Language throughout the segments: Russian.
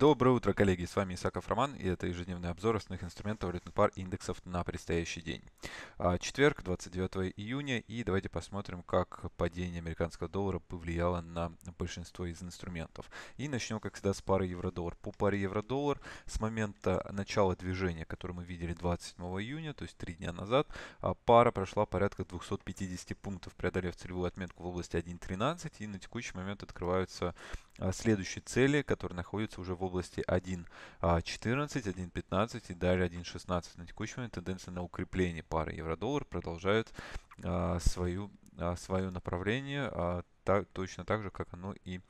Доброе утро, коллеги! С вами Исаков Роман, и это ежедневный обзор основных инструментов валютных пар и индексов на предстоящий день. А, четверг, 29 июня, и давайте посмотрим, как падение американского доллара повлияло на большинство из инструментов. И начнем, как всегда, с пары евро-доллар. По паре евро-доллар с момента начала движения, которое мы видели 27 июня, то есть три дня назад, а, пара прошла порядка 250 пунктов, преодолев целевую отметку в области 1.13, и на текущий момент открываются а, следующей цели, которая находится уже в области 1.14, 1.15 а, и далее 1.16. На текущий момент тенденции на укрепление пары евро-доллар продолжает а, свою, свое направление, так, точно так же, как оно и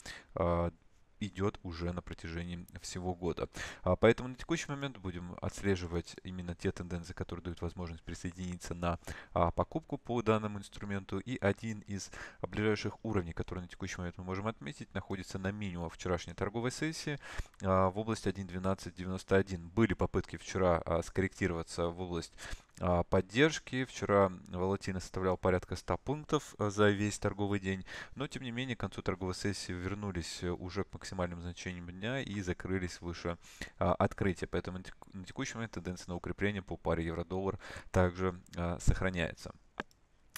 идет уже на протяжении всего года. А, поэтому на текущий момент будем отслеживать именно те тенденции, которые дают возможность присоединиться на а, покупку по данному инструменту. И один из ближайших уровней, который на текущий момент мы можем отметить, находится на минимум вчерашней торговой сессии а, в области 1.1291. Были попытки вчера скорректироваться в область а, поддержки. Вчера волатильно составлял порядка 100 пунктов э, за весь торговый день, но тем не менее к концу торговой сессии вернулись э, уже к максимальным значениям дня и закрылись выше а, открытия. Поэтому на текущий момент тенденция на укрепление по паре евро-доллар также а, сохраняется.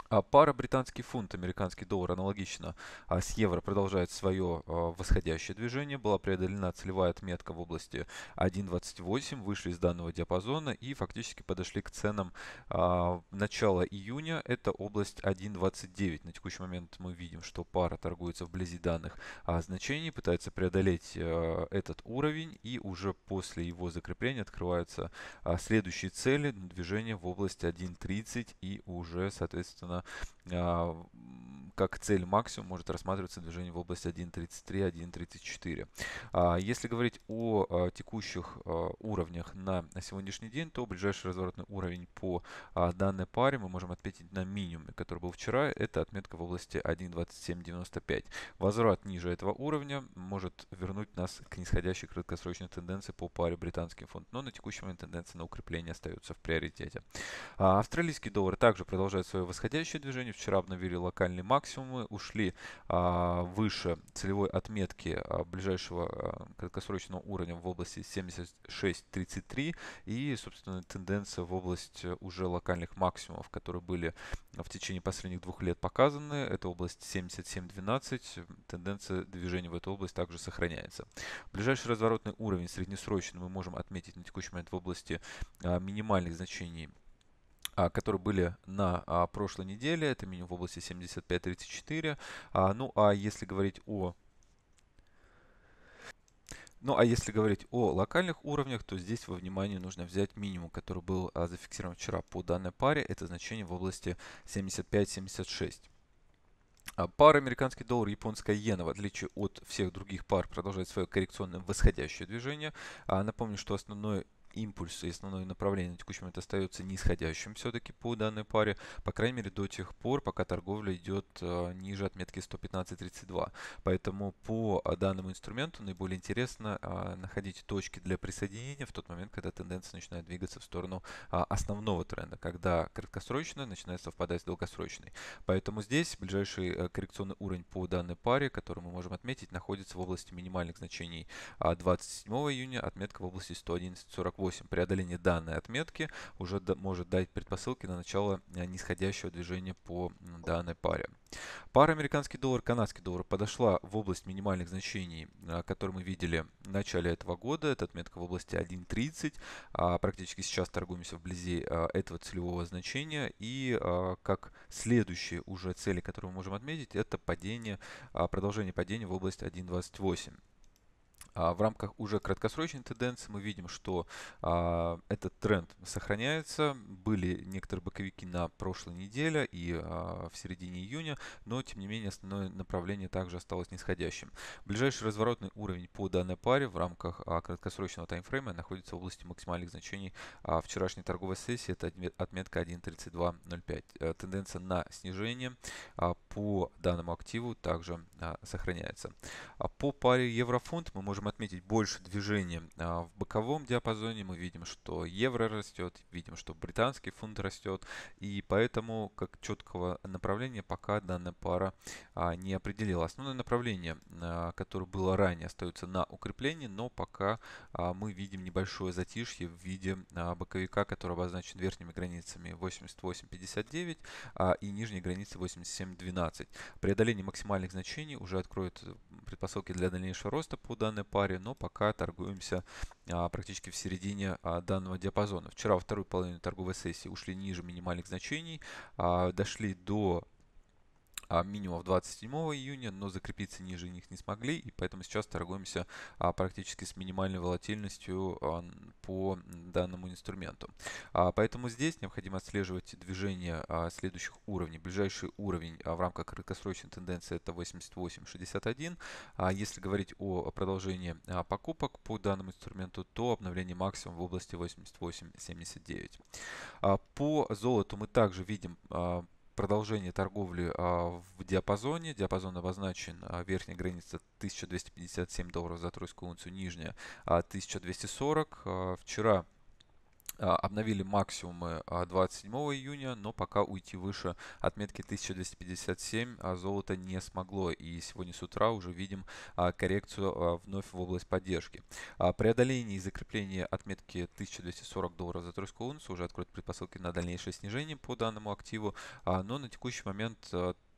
А пара британский фунт, американский доллар аналогично а с евро продолжает свое а, восходящее движение. Была преодолена целевая отметка в области 1.28, вышли из данного диапазона и фактически подошли к ценам а, начала июня. Это область 1.29. На текущий момент мы видим, что пара торгуется вблизи данных значений, пытается преодолеть этот уровень и уже после его закрепления открываются следующие цели движение в области 1.30 и уже, соответственно, э, как цель максимум может рассматриваться движение в области 1.33-1.34. А, если говорить о а, текущих а, уровнях на сегодняшний день, то ближайший разворотный уровень по данной паре мы можем отметить на минимуме, который был вчера. Это отметка в области 1.2795. Возврат ниже этого уровня может вернуть нас к нисходящей краткосрочной тенденции по паре британский фунт. Но на текущий момент тенденция на укрепление остается в приоритете. Австралийский доллар также продолжает свое восходящее движение. Вчера обновили локальный максимум максимумы, ушли а, выше целевой отметки а, ближайшего а, краткосрочного уровня в области 76.33 и, собственно, тенденция в область э, уже локальных максимумов, которые были в течение последних двух лет показаны. Это область 77.12. Тенденция движения в эту область также сохраняется. Ближайший разворотный уровень среднесрочный мы можем отметить на текущий момент в области а, минимальных значений а, которые были на а, прошлой неделе. Это минимум в области 75.34. А, ну а если говорить о ну а если говорить о локальных уровнях, то здесь во внимание нужно взять минимум, который был зафиксирован вчера по данной паре. Это значение в области 75.76. пара американский доллар, японская иена, в отличие от всех других пар, продолжает свое коррекционное восходящее движение. напомню, что основной импульс и основное направление на текущий момент остается нисходящим все-таки по данной паре, по крайней мере до тех пор, пока торговля идет э, ниже отметки 115.32. Поэтому по э, данному инструменту наиболее интересно э, находить точки для присоединения в тот момент, когда тенденция начинает двигаться в сторону основного тренда, когда краткосрочная начинает совпадать с долгосрочной. Поэтому здесь ближайший коррекционный уровень по данной паре, который мы можем отметить, находится в области минимальных значений 27 июня, отметка в области 111.48. 8 преодоление данной отметки уже может дать предпосылки на начало э, нисходящего движения по данной паре. Пара американский доллар, канадский доллар подошла в область минимальных значений, э, которые мы видели в начале этого года. Это отметка в области 1.30. А практически сейчас торгуемся вблизи э, этого целевого значения. И как следующие уже цели, которые мы можем отметить, это падение, продолжение падения в область 1.28. А в рамках уже краткосрочной тенденции мы видим, что а, этот тренд сохраняется. Были некоторые боковики на прошлой неделе и а, в середине июня, но тем не менее основное направление также осталось нисходящим. Ближайший разворотный уровень по данной паре в рамках а, краткосрочного таймфрейма находится в области максимальных значений а, вчерашней торговой сессии. Это отметка 1.3205. Э, тенденция на снижение а, по данному активу также а, сохраняется. А по паре еврофунт мы можем можем отметить больше движения а, в боковом диапазоне. Мы видим, что евро растет, видим, что британский фунт растет. И поэтому как четкого направления пока данная пара а, не определила. Основное направление, а, которое было ранее, остается на укреплении, но пока мы видим небольшое затишье в виде боковика, который обозначен верхними границами 88.59 и нижней границы 87.12. Преодоление максимальных значений уже откроет предпосылки для дальнейшего роста по данной паре паре, но пока торгуемся а, практически в середине а, данного диапазона. Вчера во второй половине торговой сессии ушли ниже минимальных значений, а, дошли до а, минимумов 27 июня, но закрепиться ниже них не смогли, и поэтому сейчас торгуемся а, практически с минимальной волатильностью а, по данному инструменту. Поэтому здесь необходимо отслеживать движение следующих уровней. Ближайший уровень в рамках краткосрочной тенденции это 88.61. Если говорить о продолжении покупок по данному инструменту, то обновление максимум в области 88.79. По золоту мы также видим продолжение торговли а, в диапазоне. Диапазон обозначен а, верхняя граница 1257 долларов за тройскую унцию, нижняя 1240. А, вчера а, обновили максимумы 27 а, июня, но пока уйти выше отметки 1257 а, золото не смогло. И сегодня с утра уже видим коррекцию вновь в область поддержки. Преодоление и закрепление отметки 1240 долларов за тройскую унцию уже откроет предпосылки на дальнейшее снижение по данному активу, но на текущий момент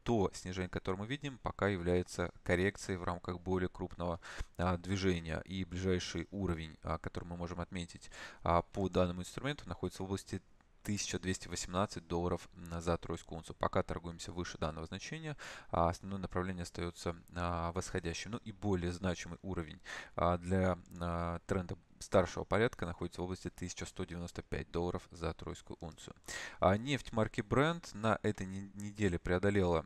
то снижение, которое мы видим, пока является коррекцией в рамках более крупного а, движения. И ближайший уровень, а, который мы можем отметить а, по данному инструменту, находится в области 1218 долларов за тройскую унцию. Пока торгуемся выше данного значения, а основное направление остается а, восходящим. Ну и более значимый уровень а, для а, тренда старшего порядка находится в области 1195 долларов за тройскую унцию. А нефть марки Brent на этой неделе преодолела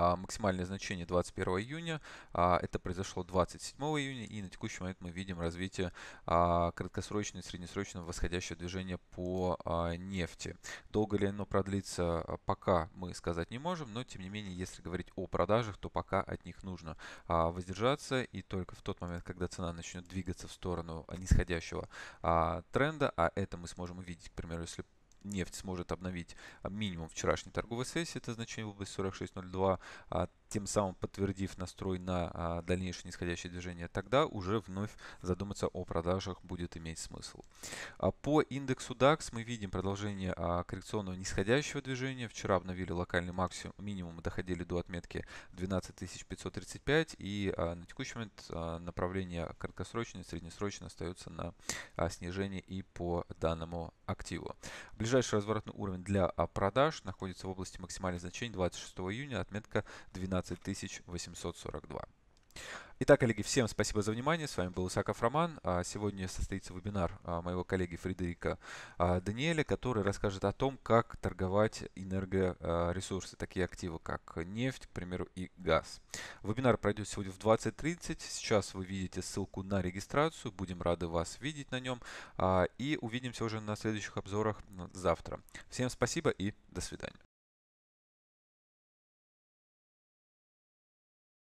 а, максимальное значение 21 июня. А, это произошло 27 июня. И на текущий момент мы видим развитие а, краткосрочного и среднесрочного восходящего движения по нефти. Долго ли оно продлится, пока мы сказать не можем. Но, тем не менее, если говорить о продажах, то пока от них нужно воздержаться. И только в тот момент, когда цена начнет двигаться в сторону нисходящего тренда, а это мы сможем увидеть, к примеру, если нефть сможет обновить а, минимум вчерашней торговой сессии, это значение в области 46.02, а тем самым подтвердив настрой на а, дальнейшее нисходящее движение, тогда уже вновь задуматься о продажах будет иметь смысл. А по индексу DAX мы видим продолжение а, коррекционного нисходящего движения. Вчера обновили локальный максимум, минимум, доходили до отметки 12535 и на текущий момент направление краткосрочное и среднесрочное остается на снижении и по данному активу. Ближайший разворотный уровень для продаж находится в области максимальных значений 26 июня, отметка 12 12842. Итак, коллеги, всем спасибо за внимание. С вами был Исаков Роман. А, сегодня состоится вебинар а, моего коллеги Фредерика а, Даниэля, который расскажет о том, как торговать энергоресурсы, такие активы, как нефть, к примеру, и газ. Вебинар пройдет сегодня в 20.30. Сейчас вы видите ссылку на регистрацию. Будем рады вас видеть на нем. И увидимся уже на следующих обзорах завтра. Всем спасибо и до свидания.